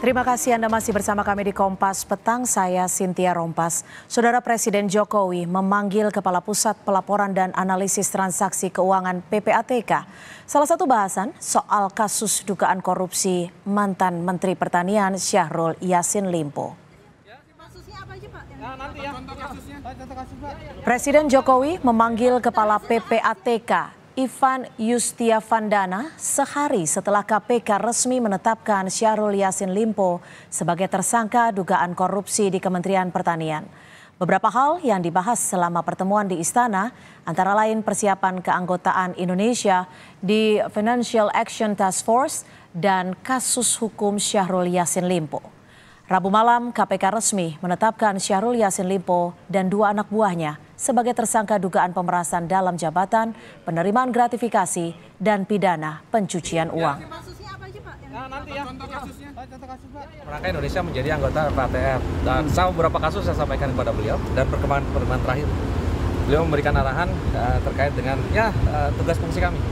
Terima kasih Anda masih bersama kami di Kompas Petang, saya Sintia Rompas. Saudara Presiden Jokowi memanggil Kepala Pusat Pelaporan dan Analisis Transaksi Keuangan PPATK. Salah satu bahasan soal kasus dugaan korupsi mantan Menteri Pertanian Syahrul Yassin Limpo. Presiden Jokowi memanggil Kepala PPATK Ivan Yustiavandana sehari setelah KPK resmi menetapkan Syahrul Yasin Limpo sebagai tersangka dugaan korupsi di Kementerian Pertanian. Beberapa hal yang dibahas selama pertemuan di istana antara lain persiapan keanggotaan Indonesia di Financial Action Task Force dan kasus hukum Syahrul Yasin Limpo. Rabu malam, KPK resmi menetapkan Syahrul Yasin Limpo dan dua anak buahnya sebagai tersangka dugaan pemerasan dalam jabatan, penerimaan gratifikasi, dan pidana pencucian iya. uang. Nah, ya. oh, Indonesia menjadi anggota RATF dan saya beberapa kasus saya sampaikan kepada beliau dan perkembangan-perkembangan terakhir. Beliau memberikan arahan uh, terkait dengan ya uh, tugas fungsi kami.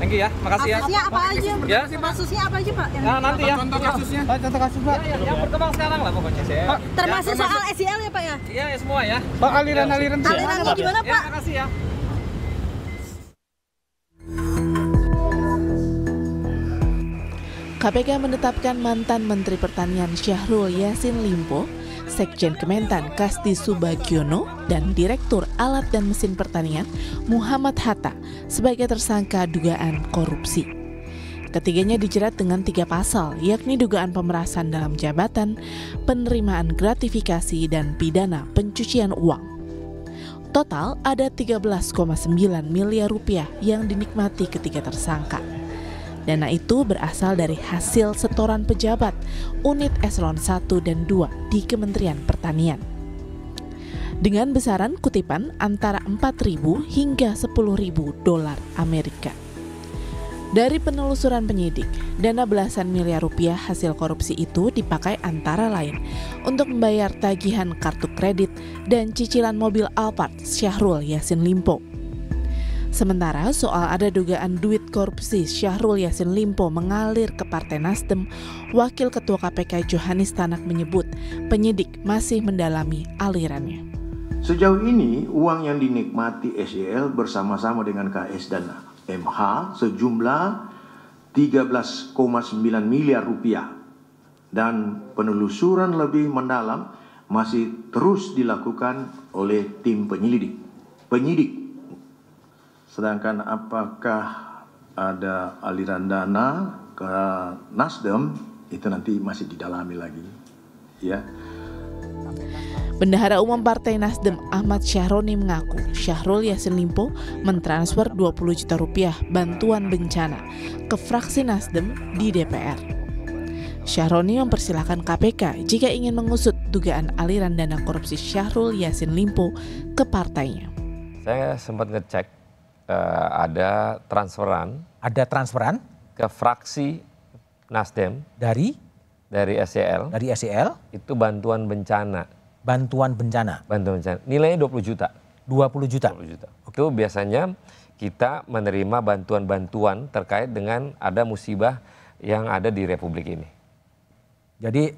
Thank you ya, makasih ya. Kasusnya apa aja? Ya? Kasusnya apa aja, Pak? Yang nah, nanti ya. Contoh kasusnya. Pak, oh, contoh kasus, Pak. Ya, ya, yang berkembang sekarang lah pokoknya. saya. Pak, oh, termasuk, ya, soal SEL ya, Pak ya? Iya, ya, semua ya. Pak, oh, aliran-aliran ya, Alirannya gimana, ya, Pak? Ya, makasih ya. KPK menetapkan mantan Menteri Pertanian Syahrul Yasin Limpo Sekjen Kementan Kasti Subagiono dan Direktur Alat dan Mesin Pertanian Muhammad Hatta sebagai tersangka dugaan korupsi. Ketiganya dijerat dengan tiga pasal, yakni dugaan pemerasan dalam jabatan, penerimaan gratifikasi, dan pidana pencucian uang. Total ada 13,9 miliar rupiah yang dinikmati ketiga tersangka. Dana itu berasal dari hasil setoran pejabat unit eselon 1 dan 2 di Kementerian Pertanian. Dengan besaran kutipan antara 4.000 hingga 10.000 dolar Amerika. Dari penelusuran penyidik, dana belasan miliar rupiah hasil korupsi itu dipakai antara lain untuk membayar tagihan kartu kredit dan cicilan mobil Alphard Syahrul Yasin Limpo. Sementara soal ada dugaan duit korupsi Syahrul Yasin Limpo mengalir ke Partai Nasdem, Wakil Ketua KPK Johanis Tanak menyebut penyidik masih mendalami alirannya. Sejauh ini uang yang dinikmati SEL bersama-sama dengan KS dan MH sejumlah 13,9 miliar rupiah dan penelusuran lebih mendalam masih terus dilakukan oleh tim penyelidik. Penyidik sedangkan apakah ada aliran dana ke Nasdem itu nanti masih didalami lagi ya Bendahara Umum Partai Nasdem Ahmad Syahroni mengaku Syahrul Yassin Limpo mentransfer 20 juta rupiah bantuan bencana ke fraksi Nasdem di DPR. Syahroni mempersilahkan KPK jika ingin mengusut dugaan aliran dana korupsi Syahrul Yassin Limpo ke partainya. Saya sempat ngecek uh, ada transferan. Ada transferan ke fraksi Nasdem dari dari SCL. E dari SCL e itu bantuan bencana. Bantuan bencana. Bantuan bencana. Nilainya 20 juta. 20 juta. 20 juta. Okay. Itu biasanya kita menerima bantuan-bantuan terkait dengan ada musibah yang ada di republik ini. Jadi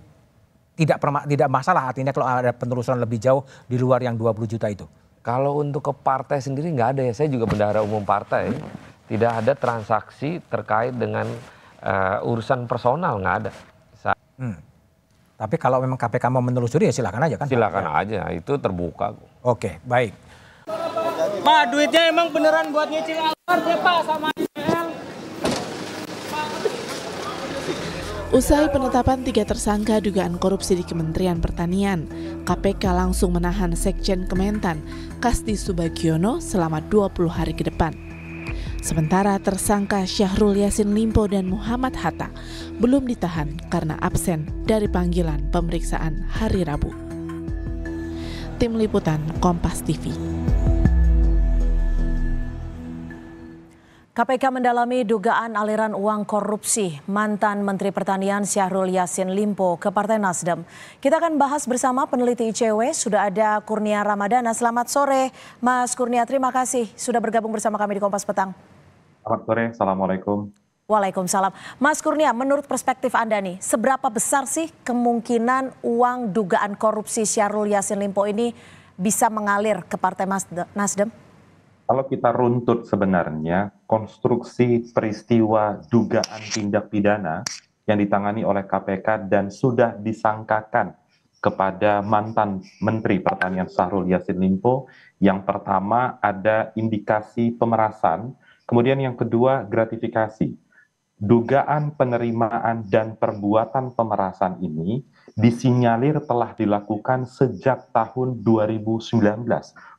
tidak tidak masalah artinya kalau ada penelusuran lebih jauh di luar yang 20 juta itu. Kalau untuk ke partai sendiri nggak ada ya. Saya juga bendahara umum partai. Tidak ada transaksi terkait dengan uh, urusan personal nggak ada. Sa Hmm. Tapi kalau memang KPK mau menelusuri ya silakan aja kan. Silakan Pak? Ya. aja, itu terbuka. Oke, baik. Pak, duitnya emang beneran buat nyicil alat ya Pak sama Usai penetapan tiga tersangka dugaan korupsi di Kementerian Pertanian, KPK langsung menahan Sekjen Kementan, Kasti Subagiono, selama 20 hari ke depan. Sementara tersangka Syahrul Yasin Limpo dan Muhammad Hatta belum ditahan karena absen dari panggilan pemeriksaan hari Rabu. Tim Liputan Kompas TV KPK mendalami dugaan aliran uang korupsi mantan Menteri Pertanian Syahrul Yassin Limpo ke Partai Nasdem. Kita akan bahas bersama peneliti ICW, sudah ada Kurnia Ramadana. Selamat sore, Mas Kurnia. Terima kasih sudah bergabung bersama kami di Kompas Petang. Selamat sore, Assalamualaikum. Waalaikumsalam. Mas Kurnia, menurut perspektif Anda nih, seberapa besar sih kemungkinan uang dugaan korupsi Syahrul Yassin Limpo ini bisa mengalir ke Partai Nasdem? Kalau kita runtut sebenarnya, konstruksi peristiwa dugaan tindak pidana yang ditangani oleh KPK dan sudah disangkakan kepada mantan Menteri Pertanian Syahrul Yassin Limpo. Yang pertama ada indikasi pemerasan, kemudian yang kedua gratifikasi. Dugaan penerimaan dan perbuatan pemerasan ini disinyalir telah dilakukan sejak tahun 2019,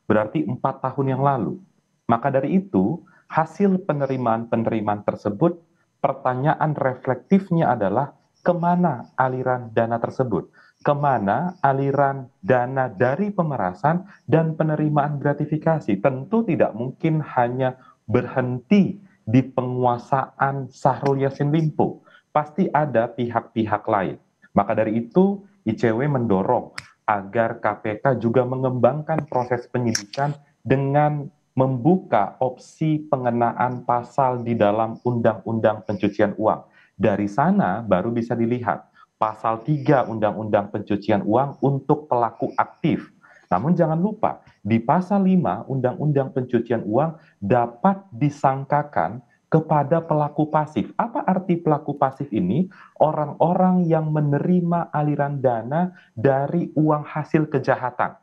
berarti empat tahun yang lalu. Maka dari itu, hasil penerimaan-penerimaan tersebut, pertanyaan reflektifnya adalah kemana aliran dana tersebut, kemana aliran dana dari pemerasan dan penerimaan gratifikasi. Tentu tidak mungkin hanya berhenti di penguasaan Sahrul Yasin Limpo. Pasti ada pihak-pihak lain. Maka dari itu, ICW mendorong agar KPK juga mengembangkan proses penyidikan dengan membuka opsi pengenaan pasal di dalam Undang-Undang Pencucian Uang. Dari sana baru bisa dilihat pasal 3 Undang-Undang Pencucian Uang untuk pelaku aktif. Namun jangan lupa, di pasal 5 Undang-Undang Pencucian Uang dapat disangkakan kepada pelaku pasif. Apa arti pelaku pasif ini? Orang-orang yang menerima aliran dana dari uang hasil kejahatan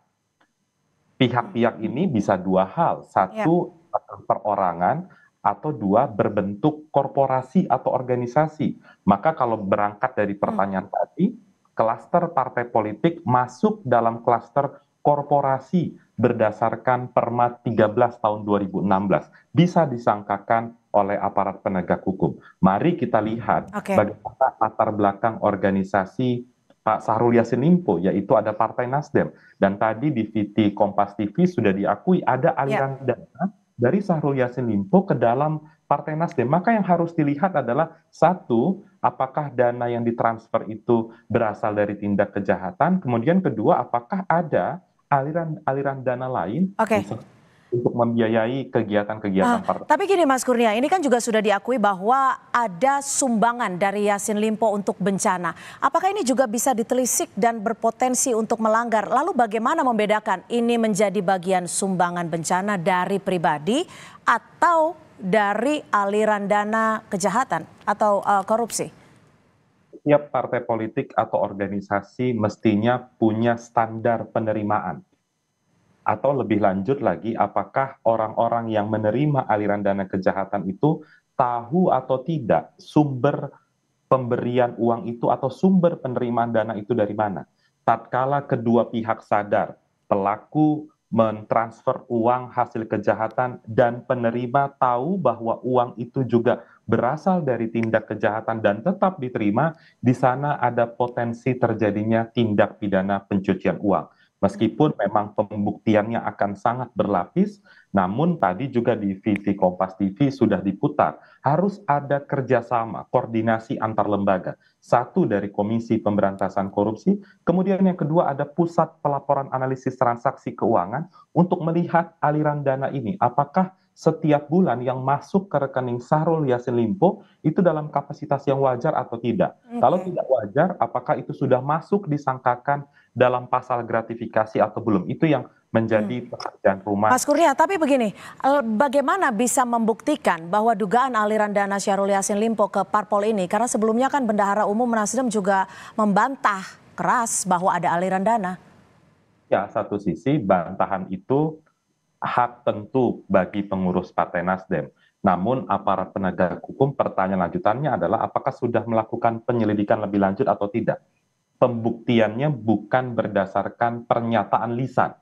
pihak-pihak ini bisa dua hal. Satu ya. perorangan atau dua berbentuk korporasi atau organisasi. Maka kalau berangkat dari hmm. pertanyaan hmm. tadi, klaster partai politik masuk dalam klaster korporasi berdasarkan Perma 13 tahun 2016 bisa disangkakan oleh aparat penegak hukum. Mari kita lihat okay. bagaimana latar belakang organisasi Pak Sahrul Yassin Limpo, yaitu ada Partai Nasdem. Dan tadi di VT Kompas TV sudah diakui ada ya. aliran ya. dana dari Sahrul Yassin Limpo ke dalam Partai Nasdem. Maka yang harus dilihat adalah satu, apakah dana yang ditransfer itu berasal dari tindak kejahatan. Kemudian kedua, apakah ada aliran-aliran dana lain. Okay untuk membiayai kegiatan-kegiatan ah, partai. Tapi gini Mas Kurnia, ini kan juga sudah diakui bahwa ada sumbangan dari Yasin Limpo untuk bencana. Apakah ini juga bisa ditelisik dan berpotensi untuk melanggar? Lalu bagaimana membedakan ini menjadi bagian sumbangan bencana dari pribadi atau dari aliran dana kejahatan atau uh, korupsi? Setiap partai politik atau organisasi mestinya punya standar penerimaan atau lebih lanjut lagi apakah orang-orang yang menerima aliran dana kejahatan itu tahu atau tidak sumber pemberian uang itu atau sumber penerimaan dana itu dari mana tatkala kedua pihak sadar pelaku mentransfer uang hasil kejahatan dan penerima tahu bahwa uang itu juga berasal dari tindak kejahatan dan tetap diterima, di sana ada potensi terjadinya tindak pidana pencucian uang. Meskipun memang pembuktiannya akan sangat berlapis, namun tadi juga di TV Kompas TV sudah diputar, harus ada kerjasama, koordinasi antar lembaga. Satu dari Komisi Pemberantasan Korupsi, kemudian yang kedua ada Pusat Pelaporan Analisis Transaksi Keuangan untuk melihat aliran dana ini, apakah setiap bulan yang masuk ke rekening Sahrul Yasin Limpo itu dalam kapasitas yang wajar atau tidak. Okay. Kalau tidak wajar, apakah itu sudah masuk disangkakan dalam pasal gratifikasi atau belum? Itu yang menjadi hmm. pekerjaan rumah. Mas Kurnia, tapi begini, bagaimana bisa membuktikan bahwa dugaan aliran dana Syahrul Yasin Limpo ke parpol ini? Karena sebelumnya kan Bendahara Umum Nasdem juga membantah keras bahwa ada aliran dana. Ya, satu sisi bantahan itu hak tentu bagi pengurus partai Nasdem. Namun aparat penegak hukum pertanyaan lanjutannya adalah apakah sudah melakukan penyelidikan lebih lanjut atau tidak. Pembuktiannya bukan berdasarkan pernyataan lisan.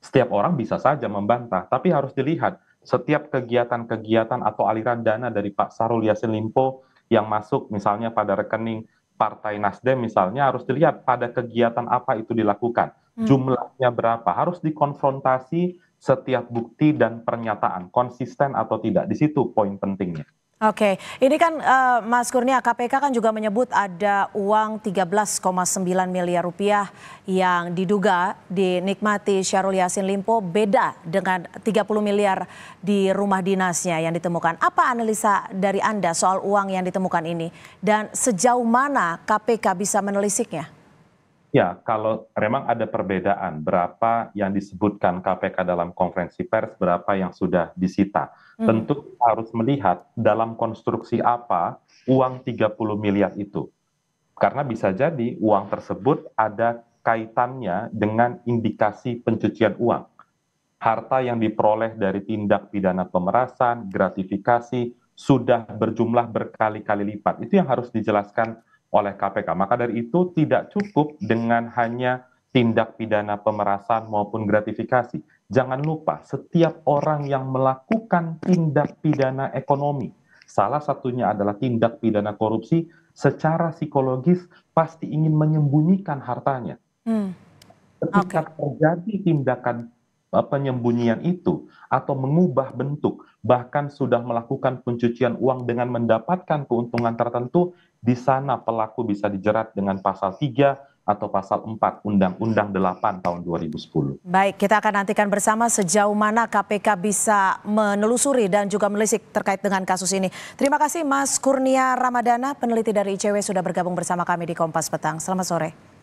Setiap orang bisa saja membantah, tapi harus dilihat setiap kegiatan-kegiatan atau aliran dana dari Pak Sarul Yassin Limpo yang masuk misalnya pada rekening Partai Nasdem misalnya harus dilihat pada kegiatan apa itu dilakukan, hmm. jumlahnya berapa, harus dikonfrontasi setiap bukti dan pernyataan konsisten atau tidak. Di situ poin pentingnya. Oke, ini kan uh, Mas Kurnia KPK kan juga menyebut ada uang 13,9 miliar rupiah yang diduga dinikmati Syahrul Yassin Limpo beda dengan 30 miliar di rumah dinasnya yang ditemukan. Apa analisa dari Anda soal uang yang ditemukan ini dan sejauh mana KPK bisa menelisiknya? Ya, kalau memang ada perbedaan berapa yang disebutkan KPK dalam konferensi pers, berapa yang sudah disita. Hmm. Tentu harus melihat dalam konstruksi apa uang 30 miliar itu. Karena bisa jadi uang tersebut ada kaitannya dengan indikasi pencucian uang. Harta yang diperoleh dari tindak pidana pemerasan, gratifikasi, sudah berjumlah berkali-kali lipat. Itu yang harus dijelaskan oleh KPK. Maka dari itu tidak cukup dengan hanya tindak pidana pemerasan maupun gratifikasi. Jangan lupa setiap orang yang melakukan tindak pidana ekonomi, salah satunya adalah tindak pidana korupsi, secara psikologis pasti ingin menyembunyikan hartanya. Hmm. Ketika okay. terjadi tindakan penyembunyian itu atau mengubah bentuk, bahkan sudah melakukan pencucian uang dengan mendapatkan keuntungan tertentu, di sana pelaku bisa dijerat dengan pasal 3 atau pasal 4 Undang-Undang 8 tahun 2010. Baik, kita akan nantikan bersama sejauh mana KPK bisa menelusuri dan juga melisik terkait dengan kasus ini. Terima kasih Mas Kurnia Ramadana, peneliti dari ICW sudah bergabung bersama kami di Kompas Petang. Selamat sore.